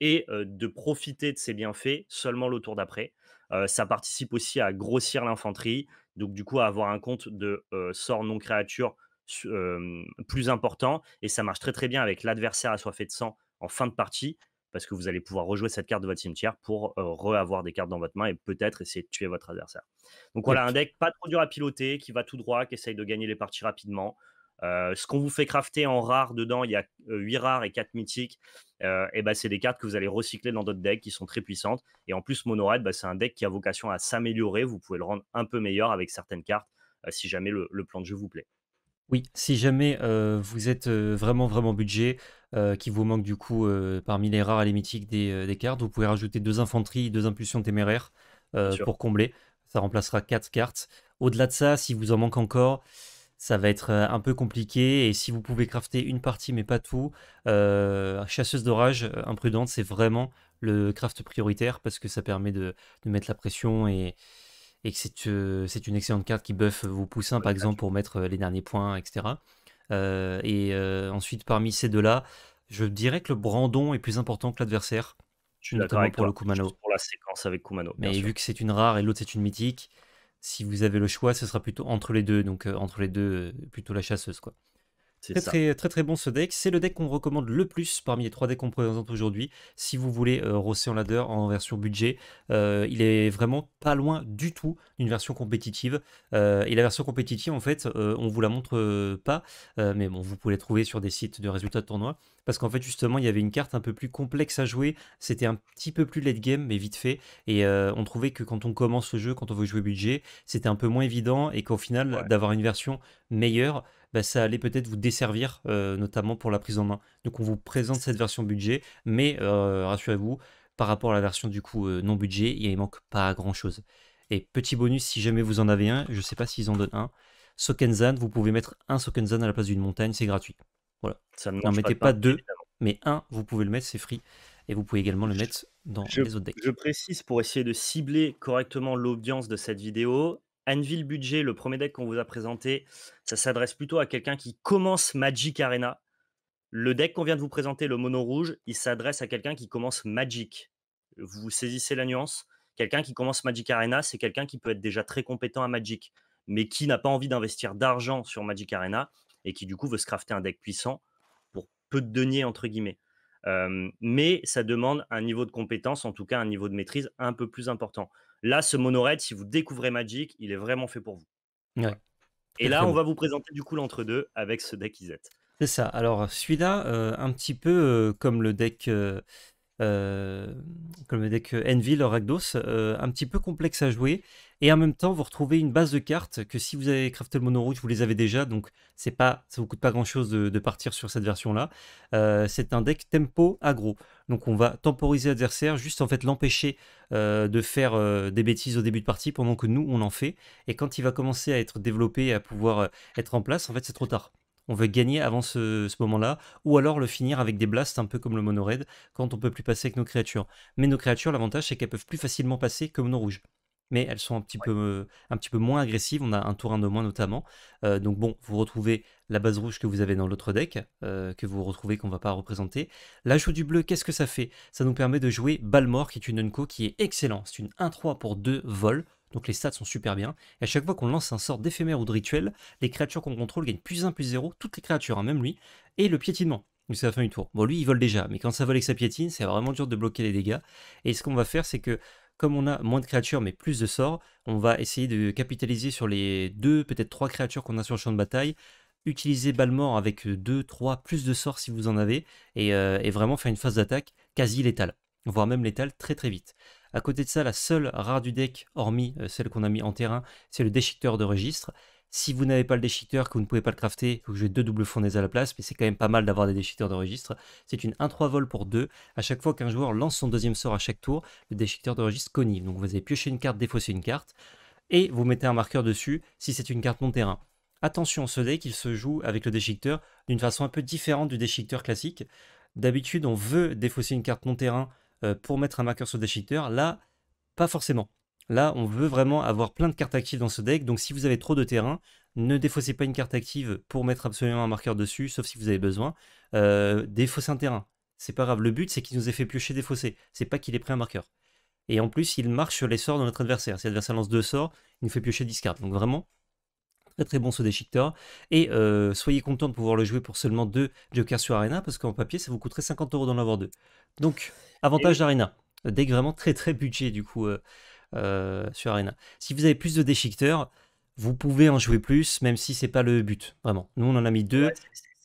et de profiter de ses bienfaits seulement le tour d'après. ça participe aussi à grossir l'infanterie, donc du coup à avoir un compte de sort non créatures plus important, et ça marche très très bien avec l'adversaire assoiffé de sang en fin de partie, parce que vous allez pouvoir rejouer cette carte de votre cimetière pour reavoir avoir des cartes dans votre main et peut-être essayer de tuer votre adversaire. Donc voilà, un deck pas trop dur à piloter, qui va tout droit, qui essaye de gagner les parties rapidement, ce qu'on vous fait crafter en rare dedans, il y a 8 rares et 4 mythiques. et ben, c'est des cartes que vous allez recycler dans d'autres decks qui sont très puissantes. Et en plus, Monorad, bah, c'est un deck qui a vocation à s'améliorer. Vous pouvez le rendre un peu meilleur avec certaines cartes si jamais le, plan de jeu vous plaît. Oui, si jamais vous êtes vraiment, vraiment budget, qui vous manque du coup parmi les rares et les mythiques des, cartes, vous pouvez rajouter deux infanteries, deux impulsions téméraires pour combler. Ça remplacera 4 cartes. Au-delà de ça, si vous en manque encore, ça va être euh, un peu compliqué. Et si vous pouvez crafter une partie mais pas tout, euh, chasseuse d'orage euh, imprudente, c'est vraiment le craft prioritaire parce que ça permet de, mettre la pression et, que c'est une excellente carte qui buff vos poussins par exemple pour mettre les derniers points, etc. et ensuite parmi ces deux-là, je dirais que le Brandon est plus important que l'adversaire. Je pour le Kumano. Pour la séquence avec Kumano. Mais vu que c'est une rare et l'autre c'est une mythique, si vous avez le choix, ce sera plutôt entre les deux, donc euh, entre les deux, euh, plutôt la chasseuse, quoi. Très, très, très bon ce deck. C'est le deck qu'on recommande le plus parmi les trois decks qu'on présente aujourd'hui. Si vous voulez euh, rosser en ladder en version budget, euh, il est vraiment pas loin du tout d'une version compétitive. Euh, et la version compétitive, en fait, on vous la montre pas, mais bon, vous pouvez la trouver sur des sites de résultats de tournoi. Parce qu'en fait, justement, il y avait une carte un peu plus complexe à jouer. C'était un petit peu plus late game, mais vite fait. Et on trouvait que quand on commence le jeu, quand on veut jouer budget, c'était un peu moins évident. Et qu'au final, d'avoir une version meilleure, bah, ça allait peut-être vous desservir, euh, notamment pour la prise en main. Donc on vous présente cette version budget, mais euh, rassurez-vous, par rapport à la version du coup euh, non budget, il manque pas grand-chose. Et petit bonus, si jamais vous en avez un, je ne sais pas s'ils en donnent un, Sokenzan, vous pouvez mettre un Sokenzan à la place d'une montagne, c'est gratuit. Voilà. Ça ne N'en mettez pas, deux, mais un, vous pouvez le mettre, c'est free. Et vous pouvez également le mettre dans les autres decks. Je précise pour essayer de cibler correctement l'audience de cette vidéo, Anvil Budget, le premier deck qu'on vous a présenté, ça s'adresse plutôt à quelqu'un qui commence Magic Arena. Le deck qu'on vient de vous présenter, le mono rouge, il s'adresse à quelqu'un qui commence Magic. Vous saisissez la nuance Quelqu'un qui commence Magic Arena, c'est quelqu'un qui peut être déjà très compétent à Magic, mais qui n'a pas envie d'investir d'argent sur Magic Arena et qui du coup veut se crafter un deck puissant pour peu de deniers, entre guillemets. Euh, mais ça demande un niveau de compétence, en tout cas un niveau de maîtrise un peu plus important. Là, ce monorail, si vous découvrez Magic, il est vraiment fait pour vous. Et là, on va vous présenter du coup l'entre-deux avec ce deck Izette. C'est ça. Alors, celui-là, euh, un petit peu euh, comme le deck. Euh, euh, comme le deck Envy, le Ragdos euh, un petit peu complexe à jouer. Et en même temps, vous retrouvez une base de cartes que si vous avez crafté le mono rouge, vous les avez déjà, donc c'est pas, ça vous coûte pas grand chose de, partir sur cette version-là. Euh, c'est un deck tempo agro, donc on va temporiser l'adversaire, juste en fait l'empêcher de faire des bêtises au début de partie pendant que nous on en fait. Et quand il va commencer à être développé, Et à pouvoir être en place, en fait c'est trop tard on veut gagner avant ce, moment-là, ou alors le finir avec des blasts, un peu comme le mono raid, quand on peut plus passer avec nos créatures. Mais nos créatures, l'avantage, c'est qu'elles peuvent plus facilement passer que nos rouges. Mais elles sont un petit, peu, euh, un petit peu moins agressives, on a un tour 1 de moins notamment. Euh, donc bon, vous retrouvez la base rouge que vous avez dans l'autre deck, euh, que vous retrouvez qu'on ne va pas représenter. L'ajout du bleu, qu'est-ce que ça fait Ça nous permet de jouer Balmor, qui est une Unco qui est excellent. C'est une 1-3 pour 2 vols donc les stats sont super bien. Et à chaque fois qu'on lance un sort d'éphémère ou de rituel, les créatures qu'on contrôle gagnent plus 1, plus 0, toutes les créatures, hein, même lui, et le piétinement. Donc c'est la fin du tour. Bon, lui, il vole déjà, mais quand ça vole avec sa piétine, c'est vraiment dur de bloquer les dégâts. Et ce qu'on va faire, c'est que comme on a moins de créatures mais plus de sorts, on va essayer de capitaliser sur les deux, peut-être trois créatures qu'on a sur le champ de bataille. Utiliser Balmor avec 2, 3, plus de sorts si vous en avez, et, euh, et vraiment faire une phase d'attaque quasi létale, voire même létale très très vite. À côté de ça, la seule rare du deck, hormis euh, celle qu'on a mis en terrain, c'est le déchiqueteur de registre. Si vous n'avez pas le déchiqueteur, que vous ne pouvez pas le crafter, il faut que j'ai deux doubles fournaises à la place, mais c'est quand même pas mal d'avoir des déchiqueteurs de registre. C'est une 1-3 vol pour 2. À chaque fois qu'un joueur lance son deuxième sort à chaque tour, le déchiqueteur de registre connive. Donc vous allez piocher une carte, défausser une carte, et vous mettez un marqueur dessus si c'est une carte non terrain. Attention, ce deck, il se joue avec le déchiqueteur d'une façon un peu différente du déchiqueteur classique. D'habitude, on veut défausser une carte non terrain euh, pour mettre un marqueur sur des cheaters. Là, pas forcément. Là, on veut vraiment avoir plein de cartes actives dans ce deck. Donc, si vous avez trop de terrain, ne défaussez pas une carte active pour mettre absolument un marqueur dessus, sauf si vous avez besoin. Euh, défaussez un terrain. C'est pas grave. Le but, c'est qu'il nous ait fait piocher fossés C'est pas qu'il ait pris un marqueur. Et en plus, il marche sur les sorts de notre adversaire. Si l'adversaire lance deux sorts, il nous fait piocher 10 cartes. Donc, vraiment, très très bon ce déchiqueteur. Et euh, soyez content de pouvoir le jouer pour seulement deux jokers sur Arena, parce qu'en papier, ça vous coûterait 50 euros d'en avoir deux. Donc, avantage d'Arena. Deck vraiment très très budget du coup euh, euh, sur Arena. Si vous avez plus de déchiqueteurs, vous pouvez en jouer plus, même si c'est pas le but, vraiment. Nous, on en a mis deux,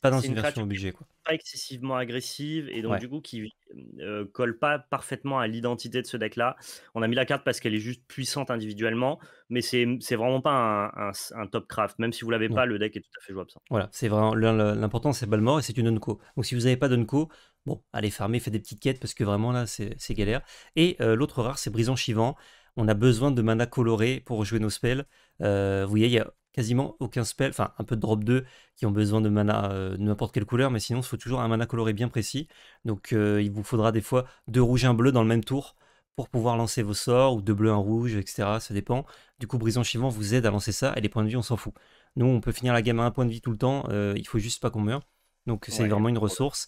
pas dans une, version budget. Quoi pas excessivement agressive et donc du coup qui euh, colle pas parfaitement à l'identité de ce deck-là. On a mis la carte parce qu'elle est juste puissante individuellement, mais c'est vraiment pas un, top craft. Même si vous l'avez pas, le deck est tout à fait jouable. Voilà, c'est vraiment l'important, c'est Balmor et c'est une Unco. Donc si vous n'avez pas d'Unco, bon, allez farmer, faites des petites quêtes parce que vraiment là, c'est galère. Et euh, l'autre rare, c'est Brisant Chivant. On a besoin de mana coloré pour jouer nos spells. Euh, vous voyez, il y a quasiment aucun spell, enfin un peu de drop 2 qui ont besoin de mana euh, de n'importe quelle couleur, mais sinon il faut toujours un mana coloré bien précis. Donc euh, il vous faudra des fois deux rouges et un bleu dans le même tour pour pouvoir lancer vos sorts, ou deux bleus, un rouge, etc. Ça dépend. Du coup, Brisant Chivant vous aide à lancer ça, et les points de vie, on s'en fout. Nous, on peut finir la game à un point de vie tout le temps, euh, il faut juste pas qu'on meure. Donc c'est vraiment une ressource.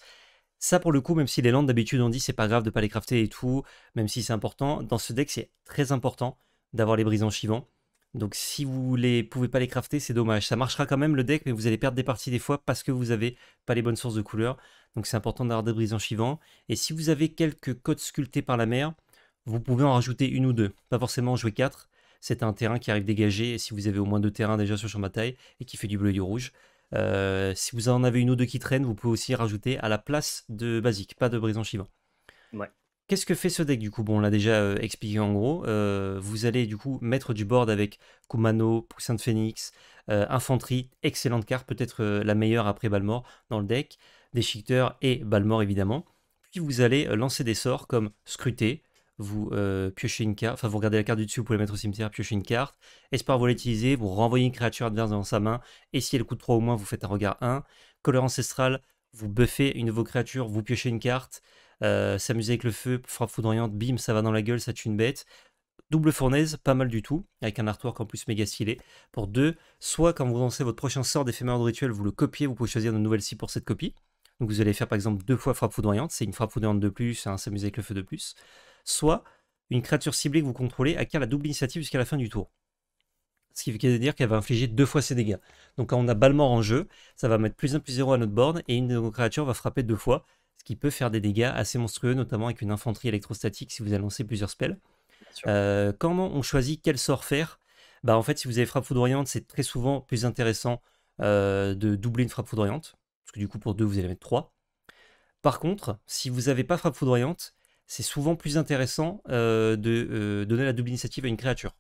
Ça, pour le coup, même si les landes d'habitude on dit c'est pas grave de pas les crafter et tout, même si c'est important, dans ce deck c'est très important d'avoir les brisants chivant donc si vous ne pouvez pas les crafter, c'est dommage. Ça marchera quand même le deck, mais vous allez perdre des parties des fois parce que vous n'avez pas les bonnes sources de couleurs. Donc c'est important d'avoir des brisants chivants. Et si vous avez quelques côtes sculptées par la mer, vous pouvez en rajouter une ou deux. Pas forcément jouer quatre. C'est un terrain qui arrive dégagé. si vous avez au moins deux terrains déjà sur champ de bataille et qui fait du bleu et du rouge, euh, si vous en avez une ou deux qui traînent, vous pouvez aussi rajouter à la place de basique, pas de brisant chivant. Ouais. Qu'est-ce que fait ce deck du coup Bon, on l'a déjà euh, expliqué en gros. Euh, vous allez du coup mettre du board avec Kumano, Poussin de Phénix, euh, Infanterie, excellente carte, peut-être la meilleure après Balmor dans le deck, Déchiqueteur et Balmor évidemment. Puis vous allez lancer des sorts comme Scruter, vous piochez une carte, enfin vous regardez la carte du dessus, vous pouvez la mettre au cimetière, piochez une carte, Espoir vous l'utilisez, vous renvoyez une créature adverse dans sa main, et si elle coûte 3 au moins, vous faites un regard 1. Color Ancestral, vous buffez une de vos créatures, vous piochez une carte, euh, s'amuser avec le feu, frappe foudroyante, bim, ça va dans la gueule, ça tue une bête. Double fournaise, pas mal du tout, avec un artwork en plus méga stylé. Pour deux, soit quand vous lancez votre prochain sort d'éphémère de rituel, vous le copiez, vous pouvez choisir une nouvelle cibles pour cette copie. Donc vous allez faire par exemple deux fois frappe foudroyante, c'est une frappe foudroyante de plus, un hein, s'amuser avec le feu de plus. Soit une créature ciblée que vous contrôlez acquiert la double initiative jusqu'à la fin du tour. Ce qui veut dire qu'elle va infliger deux fois ses dégâts. Donc quand on a Balmor en jeu, ça va mettre plus 1 plus zéro à notre borne et une de nos créatures va frapper deux fois qui peut faire des dégâts assez monstrueux, notamment avec une infanterie électrostatique si vous allez lancer plusieurs spells. Euh, comment on choisit quel sort faire bah, En fait, si vous avez frappe foudroyante, c'est très souvent plus intéressant euh, de doubler une frappe foudroyante, parce que du coup, pour deux, vous allez mettre trois. Par contre, si vous n'avez pas frappe foudroyante, c'est souvent plus intéressant euh, de donner la double initiative à une créature.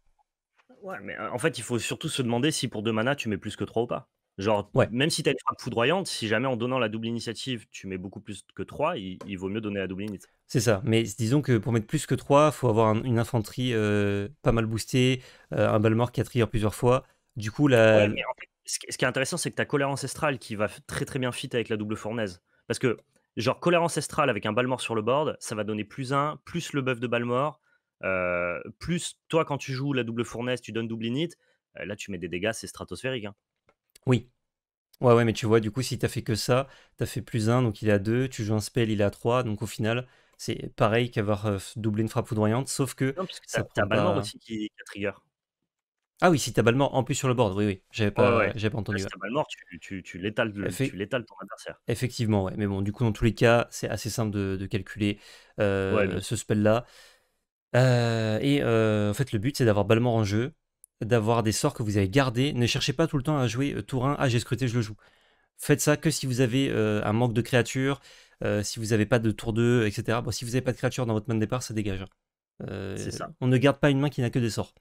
Ouais, mais en fait, il faut surtout se demander si pour deux mana, tu mets plus que trois ou pas. Genre, ouais. même si tu as une frappe foudroyante, si jamais en donnant la double initiative, tu mets beaucoup plus que 3, il, vaut mieux donner la double init. C'est ça, mais disons que pour mettre plus que 3, faut avoir une infanterie pas mal boostée, un balmor qui a rire plusieurs fois. Du coup, la... ce, qui est intéressant, c'est que ta colère ancestrale qui va très très bien fit avec la double fournaise. Parce que, genre, colère ancestrale avec un mort sur le board, ça va donner plus 1, plus le buff de balmor, mort plus toi quand tu joues la double fournaise, tu donnes double init. là, tu mets des dégâts, c'est stratosphérique. Hein. Oui. Ouais, ouais, mais tu vois, du coup, si t'as fait que ça, t'as fait plus 1, donc il est à 2, tu joues un spell, il est à 3, donc au final, c'est pareil qu'avoir euh, doublé une frappe foudroyante, sauf que. Non, parce que t'as aussi qui, a trigger. Ah oui, si t'as Balmor en plus sur le board, oui, oui, j'avais pas, pas entendu. Si t'as Balmor, tu, tu, tu l'étales ton adversaire. Effectivement, ouais. Mais bon, du coup, dans tous les cas, c'est assez simple de, calculer euh, ce spell-là. Euh, et en fait, le but, c'est d'avoir ballement en jeu, d'avoir des sorts que vous avez gardés. Ne cherchez pas tout le temps à jouer euh, tour 1, ah j'ai scruté, je le joue. Faites ça que si vous avez euh, un manque de créatures, euh, si vous n'avez pas de tour 2, etc. Bon, si vous n'avez pas de créatures dans votre main de départ, ça dégage. Hein. On ne garde pas une main qui n'a que des sorts.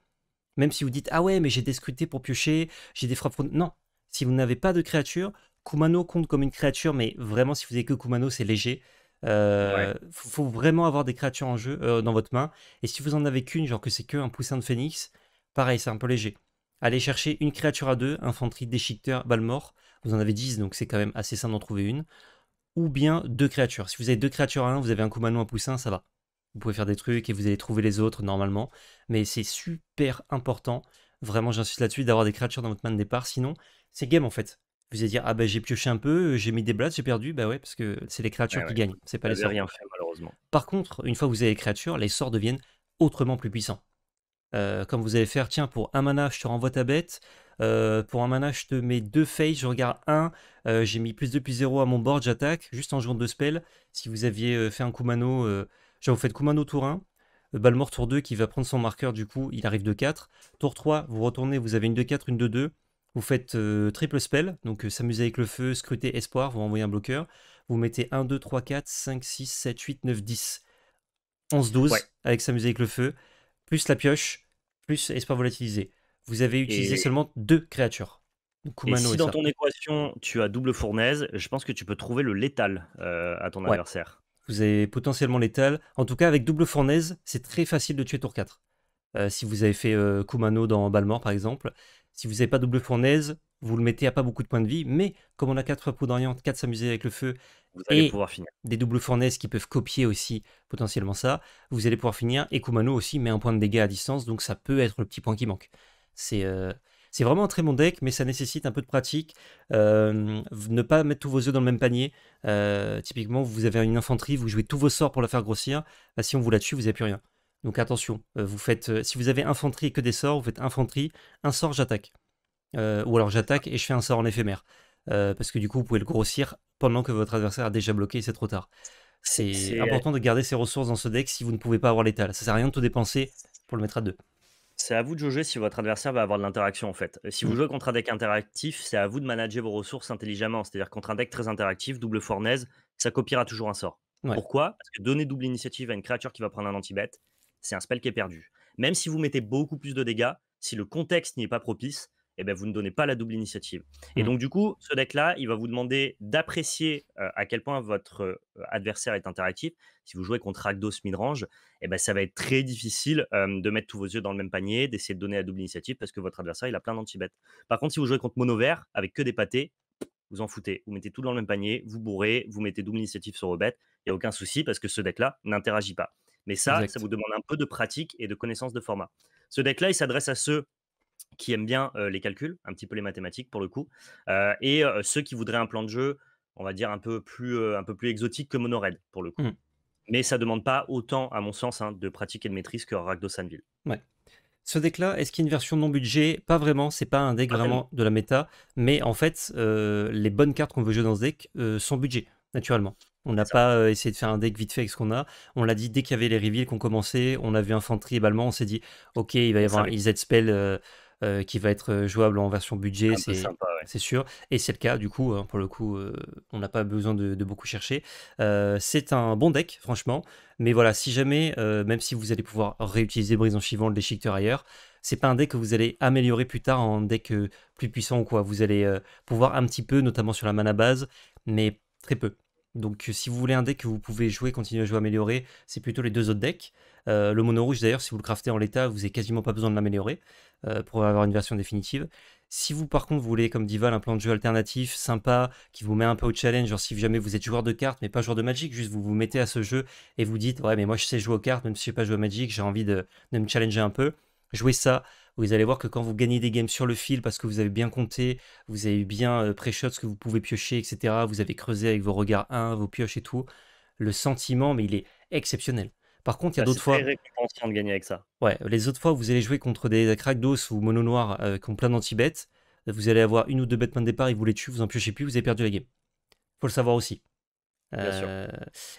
Même si vous dites Ah ouais, mais j'ai des scrutés pour piocher, j'ai des frappes. Non, si vous n'avez pas de créatures, Kumano compte comme une créature, mais vraiment, si vous n'avez que Kumano, c'est léger. Il faut, vraiment avoir des créatures en jeu dans votre main. Et si vous en avez qu'une, genre que c'est qu'un poussin de phénix, Pareil, c'est un peu léger. Allez chercher une créature à deux, infanterie, déchiqueteur, mort. Vous en avez 10, donc c'est quand même assez simple d'en trouver une. Ou bien deux créatures. Si vous avez deux créatures à un, vous avez un commando, un poussin, ça va. Vous pouvez faire des trucs et vous allez trouver les autres normalement. Mais c'est super important, vraiment j'insiste là-dessus, d'avoir des créatures dans votre main de départ. Sinon, c'est game en fait. Vous allez dire, ah ben j'ai pioché un peu, j'ai mis des blades, j'ai perdu. Bah ouais, parce que c'est les créatures qui gagnent, c'est pas les sorts. rien fait malheureusement. Par contre, une fois que vous avez les créatures, les sorts deviennent autrement plus puissants. Euh, comme vous allez faire, tiens, pour un mana, je te renvoie ta bête. Euh, pour un mana, je te mets deux face, je regarde un. Euh, j'ai mis plus 2 plus 0 à mon board, j'attaque, juste en jouant deux spells. Si vous aviez fait un Kumano, genre vous faites Kumano tour 1, Balmort tour 2 qui va prendre son marqueur, du coup, il arrive de 4. Tour 3, vous retournez, vous avez une 2-4, une 2-2. Vous faites triple spell, donc s'amuser avec le feu, scruter espoir, vous renvoyez un bloqueur. Vous mettez 1, 2, 3, 4, 5, 6, 7, 8, 9, 10. 11, 12 avec s'amuser avec le feu, plus la pioche, plus espoir volatilisé. Vous avez utilisé seulement deux créatures. Et si dans ton équation, tu as double fournaise, je pense que tu peux trouver le létal euh, à ton adversaire. Vous avez potentiellement létal. En tout cas, avec double fournaise, c'est très facile de tuer tour 4. Euh, si vous avez fait euh, Kumano dans Balmor par exemple, si vous n'avez pas double fournaise, vous le mettez à pas beaucoup de points de vie. Mais comme on a 4 d'Orient, 4 s'amuser avec le feu vous allez pouvoir finir. Des doubles fournaises qui peuvent copier aussi potentiellement ça. Vous allez pouvoir finir. Et Kumano aussi met un point de dégâts à distance, donc ça peut être le petit point qui manque. C'est euh, vraiment un très bon deck, mais ça nécessite un peu de pratique. Euh, ne pas mettre tous vos œufs dans le même panier. Euh, typiquement, vous avez une infanterie, vous jouez tous vos sorts pour la faire grossir. Bah, si on vous la tue, vous n'avez plus rien. Donc attention, vous faites, si vous avez infanterie et que des sorts, vous faites infanterie, un sort, j'attaque. ou alors j'attaque et je fais un sort en éphémère. parce que du coup, vous pouvez le grossir pendant que votre adversaire a déjà bloqué, c'est trop tard. C'est important de garder ses ressources dans ce deck si vous ne pouvez pas avoir l'étal. Ça sert à rien de tout dépenser pour le mettre à deux. C'est à vous de juger si votre adversaire va avoir de l'interaction en fait. Si vous mm. jouez contre un deck interactif, c'est à vous de manager vos ressources intelligemment. C'est-à-dire contre un deck très interactif, double fournaise, ça copiera toujours un sort. Pourquoi Parce que donner double initiative à une créature qui va prendre un anti bête c'est un spell qui est perdu. Même si vous mettez beaucoup plus de dégâts, si le contexte n'y est pas propice, eh ben, vous ne donnez pas la double initiative. Et mmh. donc, du coup, ce deck-là, il va vous demander d'apprécier euh, à quel point votre euh, adversaire est interactif. Si vous jouez contre Rakdos midrange, eh ben, ça va être très difficile euh, de mettre tous vos yeux dans le même panier, d'essayer de donner la double initiative parce que votre adversaire, il a plein d'antibêtes. Par contre, si vous jouez contre mono vert avec que des pâtés, vous en foutez. Vous mettez tout dans le même panier, vous bourrez, vous mettez double initiative sur vos bêtes. Il n'y a aucun souci parce que ce deck-là n'interagit pas. Mais ça, ça vous demande un peu de pratique et de connaissance de format. Ce deck-là, il s'adresse à ceux qui aiment bien les calculs, un petit peu les mathématiques pour le coup, et ceux qui voudraient un plan de jeu, on va dire, un peu plus, un peu plus exotique que Monorail pour le coup. Mmh. Mais ça ne demande pas autant, à mon sens, hein, de pratique et de maîtrise que Ragnosanville. Sanville. Ouais. Ce deck-là, est-ce qu'il y a une version non budget Pas vraiment, c'est pas un deck vraiment de la méta, mais en fait, les bonnes cartes qu'on veut jouer dans ce deck sont budget, naturellement. On n'a pas essayé de faire un deck vite fait avec ce qu'on a. On l'a dit dès qu'il y avait les reveals qu'on commençait, on a vu Infanterie également, on s'est dit, ok, il va y avoir un Z spell euh, qui va être euh, jouable en version budget, c'est sûr. Et c'est le cas, du coup, hein, pour le coup, euh, on n'a pas besoin de, beaucoup chercher. c'est un bon deck, franchement. Mais voilà, si jamais, même si vous allez pouvoir réutiliser Brise en Chivant, le déchiqueteur ailleurs, c'est pas un deck que vous allez améliorer plus tard en deck plus puissant ou quoi. Vous allez pouvoir un petit peu, notamment sur la mana base, mais très peu. Donc euh, si vous voulez un deck que vous pouvez jouer, continuer à jouer, améliorer, c'est plutôt les deux autres decks. Euh, le mono rouge d'ailleurs, si vous le craftez en l'état, vous n'avez quasiment pas besoin de l'améliorer euh, pour avoir une version définitive. Si vous par contre voulez comme Dival un plan de jeu alternatif, sympa, qui vous met un peu au challenge, genre si jamais vous êtes joueur de cartes mais pas joueur de Magic, juste vous vous mettez à ce jeu et vous dites ouais mais moi je sais jouer aux cartes, même si je sais pas jouer à Magic, j'ai envie de, de me challenger un peu, jouez ça vous allez voir que quand vous gagnez des games sur le fil parce que vous avez bien compté, vous avez bien euh, pré-shot ce que vous pouvez piocher, etc., vous avez creusé avec vos regards 1, vos pioches et tout, le sentiment, mais il est exceptionnel. Par contre, il y a ah, d'autres fois. C'est de gagner avec ça. Ouais, les autres fois, vous allez jouer contre des d'os ou Mono Noir euh, qui ont plein d'anti-bêtes. Vous allez avoir une ou deux bêtes main de départ, ils vous les tuent, vous en piochez plus, vous avez perdu la game. Faut le savoir aussi. Bien sûr. Euh,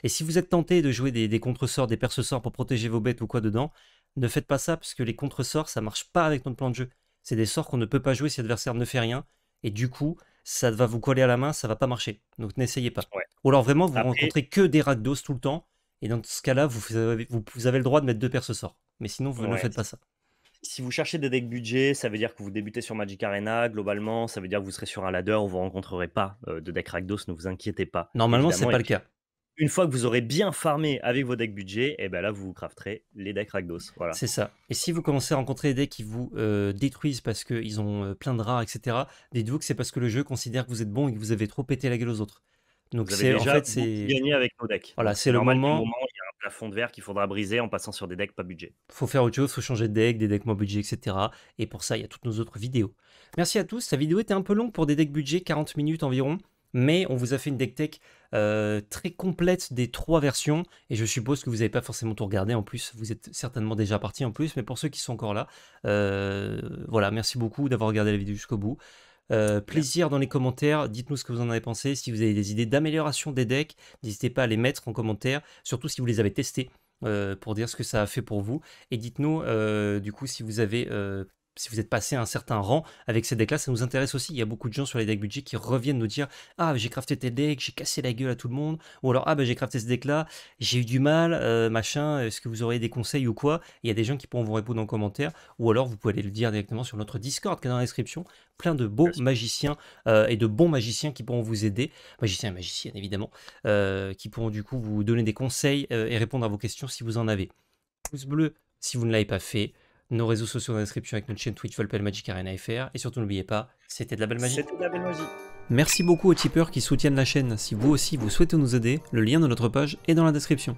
et si vous êtes tenté de jouer des, des contre-sorts, des perce-sorts pour protéger vos bêtes ou quoi dedans, ne faites pas ça parce que les contre-sorts, ça marche pas avec notre plan de jeu. C'est des sorts qu'on ne peut pas jouer si l'adversaire ne fait rien. Et du coup, ça va vous coller à la main, ça va pas marcher. Donc n'essayez pas. Ou alors vraiment, vous rencontrez que des ragdos tout le temps. Et dans ce cas-là, vous, avez le droit de mettre deux ce sorts. Mais sinon, vous ne faites pas ça. Si vous cherchez des decks budget, ça veut dire que vous débutez sur Magic Arena, globalement, ça veut dire que vous serez sur un ladder où vous rencontrerez pas euh, de deck Ragdos, ne vous inquiétez pas. Normalement, c'est pas le cas une fois que vous aurez bien farmé avec vos decks budget, et eh ben là vous crafterez les decks Ragdos, Voilà. C'est ça. Et si vous commencez à rencontrer des decks qui vous euh, détruisent parce qu'ils ont euh, plein de rares, etc., dites-vous que c'est parce que le jeu considère que vous êtes bon et que vous avez trop pété la gueule aux autres. Donc c'est en fait c'est gagner avec nos decks. Voilà, c'est le moment. Il y a un plafond de verre qu'il faudra briser en passant sur des decks pas budget. Faut faire autre chose, faut changer de deck, des decks moins budget, etc. Et pour ça, il y a toutes nos autres vidéos. Merci à tous. Sa vidéo était un peu longue pour des decks budget, 40 minutes environ mais on vous a fait une deck tech euh, très complète des trois versions, et je suppose que vous n'avez pas forcément tout regardé, en plus vous êtes certainement déjà parti en plus, mais pour ceux qui sont encore là, euh, voilà, merci beaucoup d'avoir regardé la vidéo jusqu'au bout. Euh, plaisir dans les commentaires, dites-nous ce que vous en avez pensé, si vous avez des idées d'amélioration des decks, n'hésitez pas à les mettre en commentaire, surtout si vous les avez testés. pour dire ce que ça a fait pour vous. Et dites-nous, du coup, si vous avez si vous êtes passé à un certain rang avec ces decks-là, ça nous intéresse aussi. Il y a beaucoup de gens sur les decks budget qui reviennent nous dire Ah, j'ai crafté tes decks, j'ai cassé la gueule à tout le monde. Ou alors Ah, bah, j'ai crafté ce deck-là, j'ai eu du mal, euh, machin, est-ce que vous auriez des conseils ou quoi Il y a des gens qui pourront vous répondre en commentaire. Ou alors vous pouvez aller le dire directement sur notre Discord qui est dans la description. Plein de beaux magiciens euh, et de bons magiciens qui pourront vous aider. Magiciens et magiciennes, évidemment, euh, qui pourront du coup vous donner des conseils et répondre à vos questions si vous en avez. Pouce bleu si vous ne l'avez pas fait nos réseaux sociaux dans la description avec notre chaîne Twitch Volpel Magic Arena FR. Et surtout, n'oubliez pas, c'était de la belle magie. C'était de la belle magie. Merci beaucoup aux tipeurs qui soutiennent la chaîne. Si vous aussi vous souhaitez nous aider, le lien de notre page est dans la description.